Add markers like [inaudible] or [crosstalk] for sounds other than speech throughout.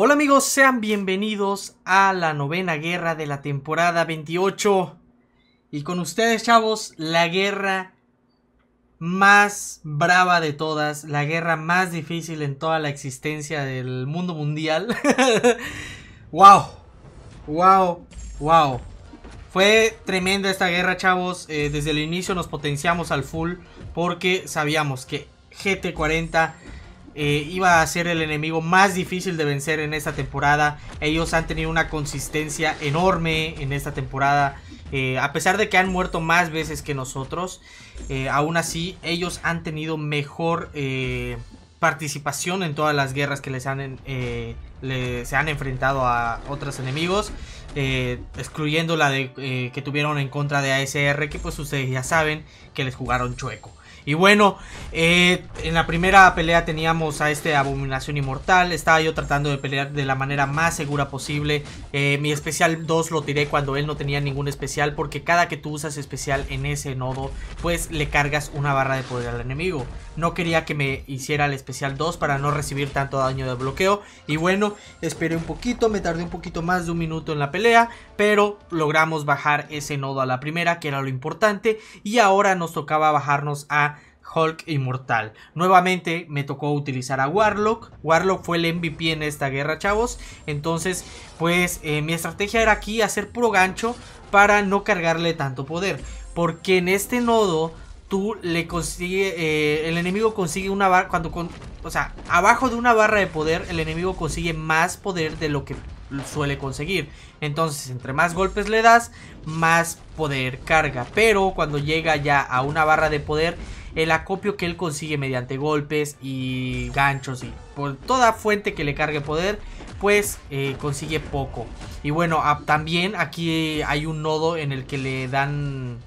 Hola amigos, sean bienvenidos a la novena guerra de la temporada 28. Y con ustedes chavos, la guerra más brava de todas, la guerra más difícil en toda la existencia del mundo mundial. wow, wow, wow. Fue tremenda esta guerra chavos, eh, desde el inicio nos potenciamos al full porque sabíamos que GT40 eh, iba a ser el enemigo más difícil de vencer en esta temporada. Ellos han tenido una consistencia enorme en esta temporada. Eh, a pesar de que han muerto más veces que nosotros, eh, aún así ellos han tenido mejor participación en todas las guerras que les han, se han enfrentado a otros enemigos. excluyendo la de, que tuvieron en contra de ASR, que pues ustedes ya saben que les jugaron chueco. Y bueno, eh, en la primera pelea teníamos a este Abominación Inmortal. Estaba yo tratando de pelear de la manera más segura posible. Eh, mi especial 2 lo tiré cuando él no tenía ningún especial. Porque cada que tú usas especial en ese nodo, pues le cargas una barra de poder al enemigo. No quería que me hiciera el especial 2 para no recibir tanto daño de bloqueo. Y bueno, esperé un poquito, me tardé un poquito más de un minuto en la pelea. Pero logramos bajar ese nodo a la primera, que era lo importante. Y ahora nos tocaba bajarnos a Hulk Inmortal. Nuevamente me tocó utilizar a Warlock. Warlock fue el MVP en esta guerra, chavos. Entonces, pues eh, mi estrategia era aquí hacer puro gancho para no cargarle tanto poder. Porque en este nodo tú le consigue, eh, el enemigo consigue una barra, cuando con, o sea, abajo de una barra de poder, el enemigo consigue más poder de lo que suele conseguir. Entonces, entre más golpes le das, más poder carga. Pero cuando llega ya a una barra de poder, el acopio que él consigue mediante golpes y ganchos y por toda fuente que le cargue poder, pues eh, consigue poco. Y bueno, también aquí hay un nodo en el que le dan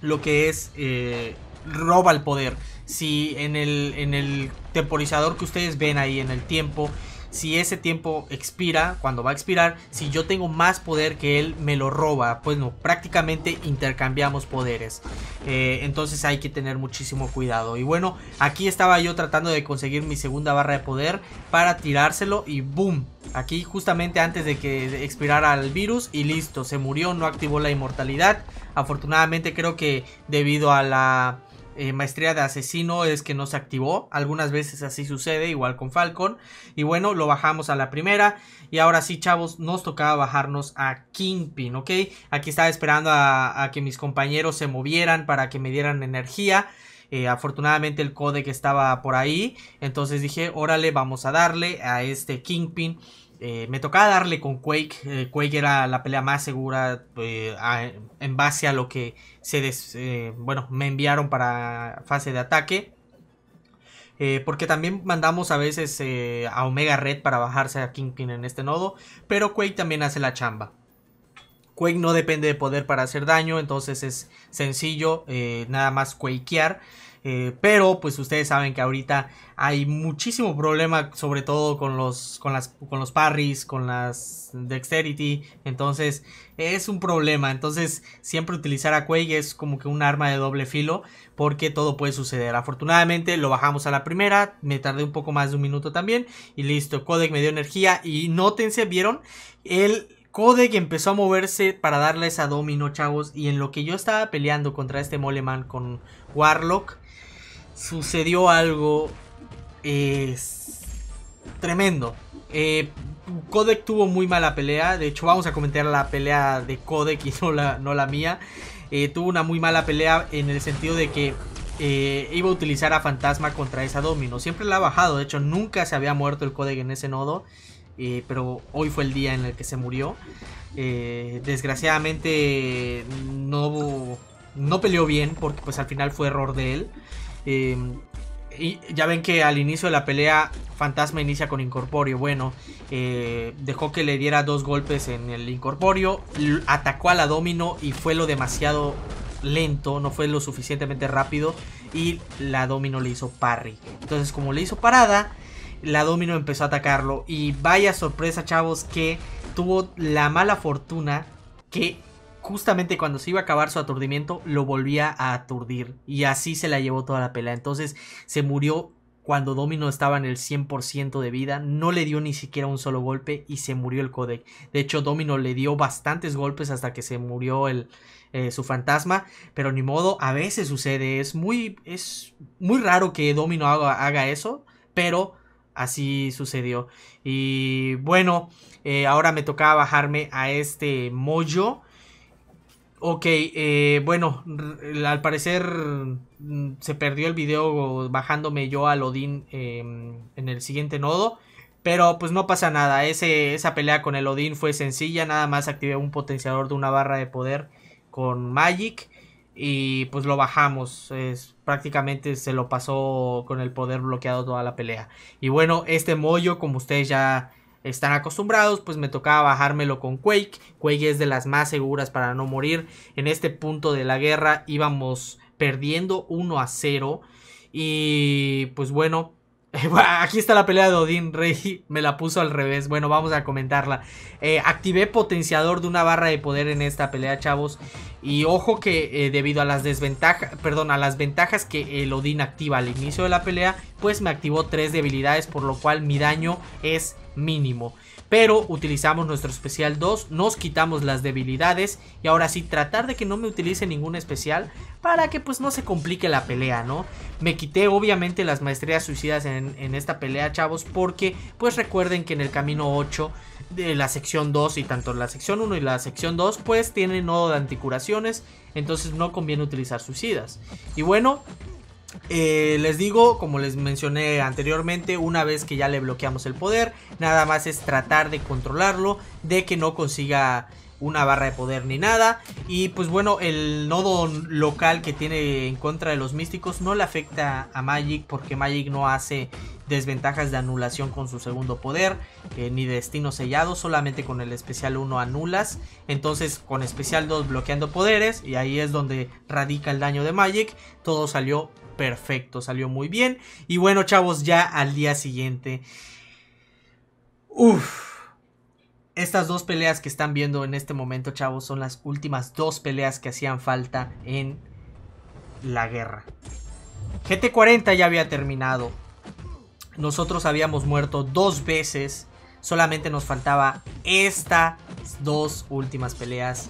lo que es eh, roba el poder. Si en el, en el temporizador que ustedes ven ahí en el tiempo si ese tiempo expira, cuando va a expirar, si yo tengo más poder que él, me lo roba. Pues no, prácticamente intercambiamos poderes. Eh, entonces hay que tener muchísimo cuidado. Y bueno, aquí estaba yo tratando de conseguir mi segunda barra de poder para tirárselo y ¡boom! Aquí justamente antes de que expirara el virus y listo, se murió, no activó la inmortalidad. Afortunadamente creo que debido a la eh, maestría de asesino es que no se activó. Algunas veces así sucede, igual con Falcon. Y bueno, lo bajamos a la primera. Y ahora sí, chavos, nos tocaba bajarnos a Kingpin, ¿ok? Aquí estaba esperando a, que mis compañeros se movieran para que me dieran energía. Eh, afortunadamente el codec estaba por ahí. Entonces dije, órale, vamos a darle a este Kingpin. Eh, me tocaba darle con Quake. Eh, Quake era la pelea más segura eh, en base a lo que se bueno, me enviaron para fase de ataque. porque también mandamos a veces a Omega Red para bajarse a Kingpin en este nodo. Pero Quake también hace la chamba. Quake no depende de poder para hacer daño, entonces es sencillo, nada más quakear. Eh, pero pues ustedes saben que ahorita hay muchísimo problema, sobre todo con los, con las, con los parries, con las dexterity. Entonces es un problema. Entonces siempre utilizar a Quake es como que un arma de doble filo porque todo puede suceder. Afortunadamente lo bajamos a la primera, me tardé un poco más de un minuto también y listo. Codec me dio energía y nótense, vieron el Codec empezó a moverse para darle esa domino, chavos. Y en lo que yo estaba peleando contra este Moleman con Warlock, sucedió algo eh, tremendo. Eh, Codec tuvo muy mala pelea. De hecho, vamos a comentar la pelea de Codec y [laughs] no la, no la mía. Eh, tuvo una muy mala pelea en el sentido de que eh, iba a utilizar a Fantasma contra esa Domino. Siempre la ha bajado. De hecho, nunca se había muerto el Codec en ese nodo. Eh, pero hoy fue el día en el que se murió. desgraciadamente no, no peleó bien porque pues al final fue error de él. Em, y ya ven que al inicio de la pelea Fantasma inicia con Incorporio Bueno, eh, dejó que le diera dos golpes en el Incorporio atacó a la Domino y fue lo demasiado lento, no fue lo suficientemente rápido y la Domino le hizo parry. Entonces como le hizo parada, la Domino empezó a atacarlo y vaya sorpresa chavos que tuvo la mala fortuna que justamente cuando se iba a acabar su aturdimiento, lo volvía a aturdir. Y así se la llevó toda la pela. Entonces se murió cuando Domino estaba en el 100% de vida, no le dio ni siquiera un solo golpe y se murió el codec. De hecho, Domino le dio bastantes golpes hasta que se murió el, eh, su fantasma, pero ni modo, a veces sucede, es muy, es muy raro que Domino haga, eso, pero así sucedió. Y bueno, eh, ahora me tocaba bajarme a este mollo. Ok, eh, bueno, al parecer mm, se perdió el video bajándome yo al Odin em, en el siguiente nodo. Pero pues no pasa nada, esa pelea con el Odin fue sencilla, nada más activé un potenciador de una barra de poder con Magic y pues lo bajamos. Es, prácticamente se lo pasó con el poder bloqueado toda la pelea. Y bueno, este mollo, como ustedes ya están acostumbrados, pues me tocaba bajármelo con Quake. Quake es de las más seguras para no morir. En este punto de la guerra íbamos perdiendo 1 a 0. Y pues bueno, [laughs] Aquí está la pelea de Odín Rey. [laughs] Me la puso al revés. Bueno, vamos a comentarla. Eh, activé potenciador de una barra de poder en esta pelea, chavos. Y ojo que eh, debido a las desventajas, perdón, a las ventajas que el Odín activa al inicio de la pelea, pues me activó tres debilidades, por lo cual mi daño es mínimo pero utilizamos nuestro especial 2, nos quitamos las debilidades y ahora sí tratar de que no me utilice ningún especial para que pues no se complique la pelea, ¿no? Me quité obviamente las maestrías suicidas en, esta pelea, chavos, porque pues recuerden que en el camino 8 de la sección 2 y tanto la sección 1 y la sección 2 pues tienen nodo de anticuraciones, entonces no conviene utilizar suicidas. Y bueno, eh, les digo, como les mencioné anteriormente, una vez que ya le bloqueamos el poder, nada más es tratar de controlarlo, de que no consiga una barra de poder ni nada. Y pues bueno, el nodo local que tiene en contra de los místicos no le afecta a Magic porque Magic no hace desventajas de anulación con su segundo poder, eh, ni destino sellado, solamente con el especial 1 anulas, entonces con especial 2 bloqueando poderes, y ahí es donde radica el daño de Magic, todo salió perfecto, salió muy bien, y bueno chavos, ya al día siguiente, uff, estas dos peleas que están viendo en este momento, chavos, son las últimas dos peleas que hacían falta en la guerra. GT40 ya había terminado. Nosotros habíamos muerto dos veces. Solamente nos faltaba estas dos últimas peleas.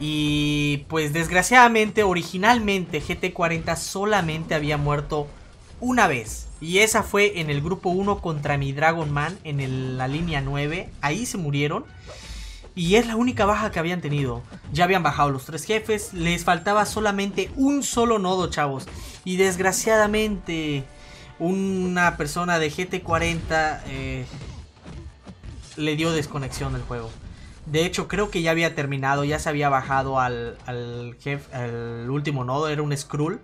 Y pues desgraciadamente, originalmente GT40 solamente había muerto una vez. Y esa fue en el grupo 1 contra mi Dragon Man en la línea 9. Ahí se murieron. Y es la única baja que habían tenido. Ya habían bajado los tres jefes. Les faltaba solamente un solo nodo, chavos. Y desgraciadamente, una persona de GT40 eh, le dio desconexión del juego. De hecho, creo que ya había terminado, ya se había bajado al, al último nodo, era un Skrull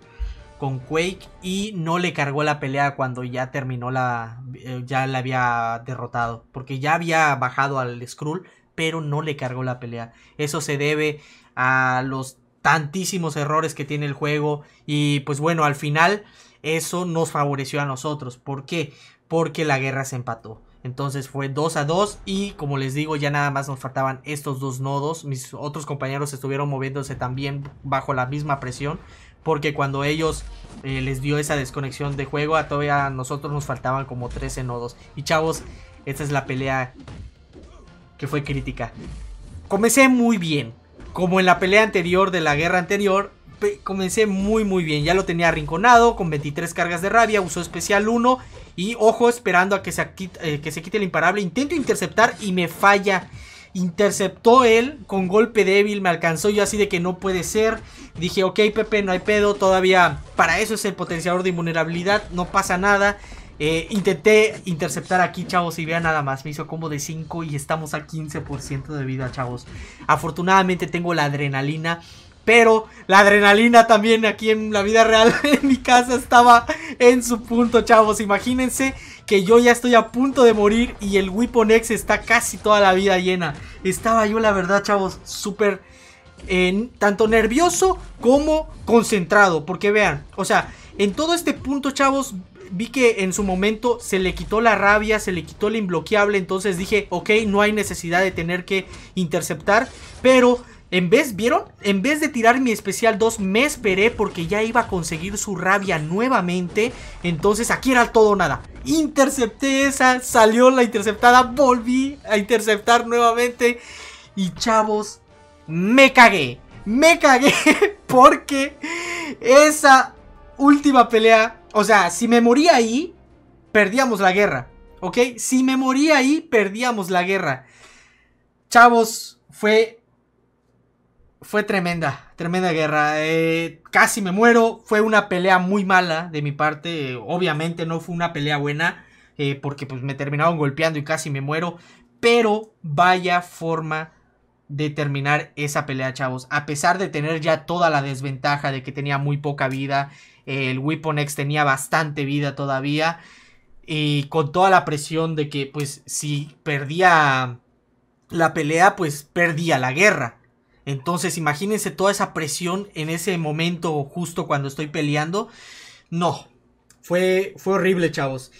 con Quake y no le cargó la pelea cuando ya terminó la. Eh, ya la había derrotado. Porque ya había bajado al Skrull, pero no le cargó la pelea. Eso se debe a los tantísimos errores que tiene el juego. Y pues bueno, al final eso nos favoreció a nosotros. ¿Por qué? Porque la guerra se empató. Entonces fue 2 a 2 y como les digo ya nada más nos faltaban estos dos nodos. Mis otros compañeros estuvieron moviéndose también bajo la misma presión porque cuando ellos eh, les dio esa desconexión de juego, a todavía a nosotros nos faltaban como 13 nodos. Y chavos, esta es la pelea que fue crítica. Comencé muy bien, como en la pelea anterior de la guerra anterior, comencé muy muy bien. Ya lo tenía arrinconado con 23 cargas de rabia, usó especial 1 y ojo esperando a que se, eh, que se quite el imparable. Intento interceptar y me falla Interceptó él con golpe débil, me alcanzó yo así de que no puede ser. Dije, ok Pepe, no hay pedo, todavía para eso es el potenciador de invulnerabilidad, no pasa nada. Eh, intenté interceptar aquí, chavos, y vea nada más. Me hizo combo de 5 y estamos a 15% de vida, chavos. Afortunadamente tengo la adrenalina. Pero la adrenalina también aquí en la vida real [laughs] en mi casa estaba en su punto, chavos. Imagínense que yo ya estoy a punto de morir y el Weapon está casi toda la vida llena. Estaba yo, la verdad, chavos, súper... en tanto nervioso como concentrado, porque vean, o sea, en todo este punto, chavos, vi que en su momento se le quitó la rabia, se le quitó el imbloqueable, entonces dije, ok, no hay necesidad de tener que interceptar, pero en vez, ¿vieron? En vez de tirar mi especial 2, me esperé porque ya iba a conseguir su rabia nuevamente. Entonces aquí era todo nada intercepté esa, salió la interceptada, volví a interceptar nuevamente y chavos, me cagué, me cagué [laughs] porque esa última pelea, o sea, si me moría ahí, perdíamos la guerra, ¿ok? Si me moría ahí, perdíamos la guerra. Chavos, fue... Fue tremenda tremenda guerra. Eh, casi me muero. Fue una pelea muy mala de mi parte. obviamente no fue una pelea buena. Eh, porque pues me terminaron golpeando y casi me muero. Pero vaya forma de terminar esa pelea, chavos. A pesar de tener ya toda la desventaja de que tenía muy poca vida. el Weapon X tenía bastante vida todavía. Y con toda la presión de que pues si perdía la pelea, pues perdía la guerra. Entonces, imagínense toda esa presión en ese momento justo cuando estoy peleando. No, fue, fue horrible, chavos.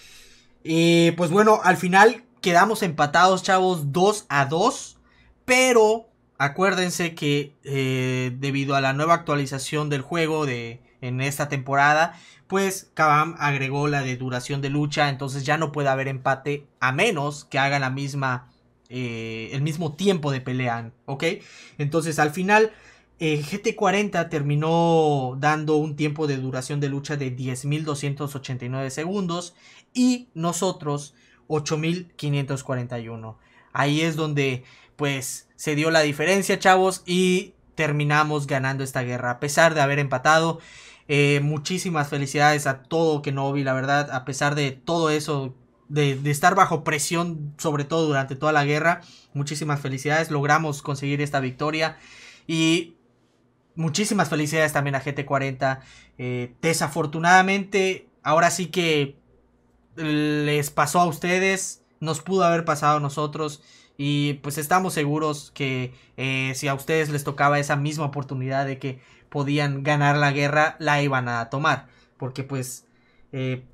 pues bueno, al final quedamos empatados, chavos, 2 a 2. Pero acuérdense que eh, debido a la nueva actualización del juego de, en esta temporada, pues Kabam agregó la de duración de lucha. Entonces ya no puede haber empate a menos que haga la misma eh, el mismo tiempo de pelean, ¿ok? Entonces al final eh, GT40 terminó dando un tiempo de duración de lucha de 10.289 segundos y nosotros 8.541. Ahí es donde pues se dio la diferencia, chavos, y terminamos ganando esta guerra a pesar de haber empatado. Eh, muchísimas felicidades a todo Kenobi, la verdad, a pesar de todo eso de, estar bajo presión, sobre todo durante toda la guerra. Muchísimas felicidades, logramos conseguir esta victoria. Y muchísimas felicidades también a GT40. Eh, desafortunadamente, ahora sí que les pasó a ustedes, nos pudo haber pasado a nosotros. Y pues estamos seguros que eh, si a ustedes les tocaba esa misma oportunidad de que podían ganar la guerra, la iban a tomar. Porque pues eh,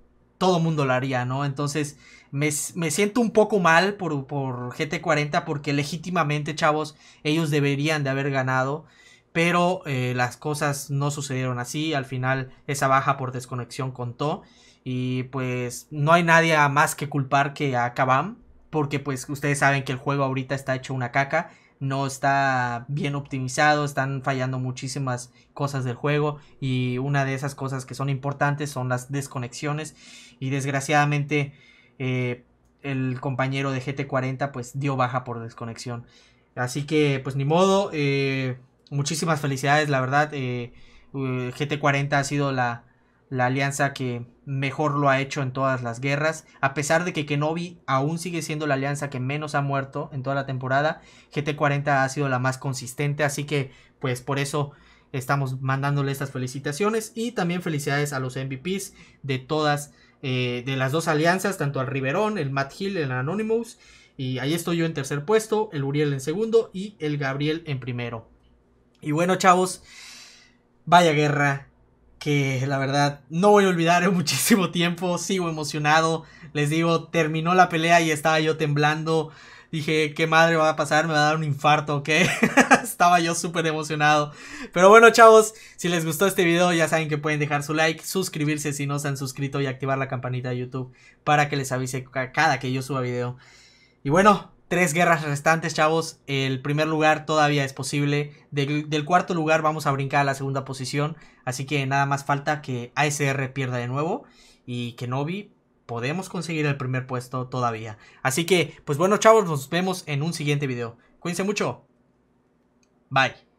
todo mundo lo haría, ¿no? Entonces me, siento un poco mal por, GT40 porque legítimamente, chavos, ellos deberían de haber ganado. Pero eh, las cosas no sucedieron así. Al final esa baja por desconexión contó. Y pues no hay nadie más que culpar que a Kabam. Porque pues ustedes saben que el juego ahorita está hecho una caca no está bien optimizado, están fallando muchísimas cosas del juego y una de esas cosas que son importantes son las desconexiones y desgraciadamente eh, el compañero de GT40 pues dio baja por desconexión. Así que pues ni modo, eh, muchísimas felicidades, la verdad. Eh, GT40 ha sido la, la alianza que mejor lo ha hecho en todas las guerras. A pesar de que Kenobi aún sigue siendo la alianza que menos ha muerto en toda la temporada, GT40 ha sido la más consistente, así que pues por eso estamos mandándole estas felicitaciones y también felicidades a los MVPs de todas eh, de las dos alianzas, tanto al Riverón, el Matt Hill, el Anonymous. Y ahí estoy yo en tercer puesto, el Uriel en segundo y el Gabriel en primero. Y bueno, chavos, vaya guerra que la verdad no voy a olvidar en [laughs] muchísimo tiempo, sigo emocionado, les digo, terminó la pelea y estaba yo temblando, Dije, ¿qué madre va a pasar? ¿Me va a dar un infarto ¿ok? [laughs] Estaba yo súper emocionado. Pero bueno, chavos, si les gustó este video, ya saben que pueden dejar su like, suscribirse si no se han suscrito y activar la campanita de YouTube para que les avise cada que yo suba video. Y bueno, tres guerras restantes, chavos. El primer lugar todavía es posible. Del, del, cuarto lugar vamos a brincar a la segunda posición. Así que nada más falta que ASR pierda de nuevo y que Novi podemos conseguir el primer puesto todavía. Así que, pues bueno, chavos, nos vemos en un siguiente video. Cuídense mucho. Bye.